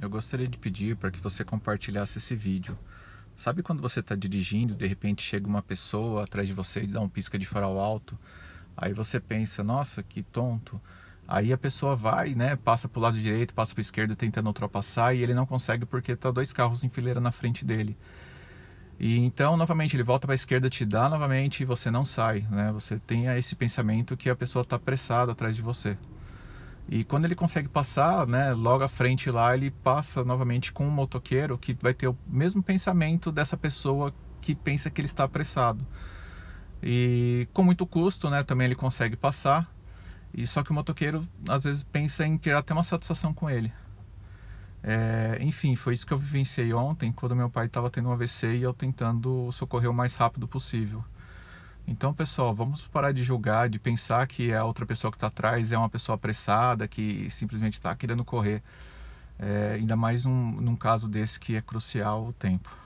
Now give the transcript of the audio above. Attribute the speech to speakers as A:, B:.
A: eu gostaria de pedir para que você compartilhasse esse vídeo. Sabe quando você está dirigindo e de repente chega uma pessoa atrás de você e dá um pisca de farol alto? Aí você pensa, nossa, que tonto. Aí a pessoa vai, né, passa para o lado direito, passa para o esquerdo tentando ultrapassar e ele não consegue porque está dois carros em fileira na frente dele. E então, novamente, ele volta para a esquerda, te dá novamente e você não sai, né? Você tem esse pensamento que a pessoa está apressada atrás de você. E quando ele consegue passar, né, logo à frente lá, ele passa novamente com um motoqueiro que vai ter o mesmo pensamento dessa pessoa que pensa que ele está apressado. E com muito custo, né, também ele consegue passar. E só que o motoqueiro às vezes pensa em tirar até uma satisfação com ele. É, enfim, foi isso que eu vivenciei ontem, quando meu pai estava tendo um AVC e eu tentando socorrer o mais rápido possível. Então, pessoal, vamos parar de julgar, de pensar que a outra pessoa que está atrás é uma pessoa apressada, que simplesmente está querendo correr. É, ainda mais num caso desse que é crucial o tempo.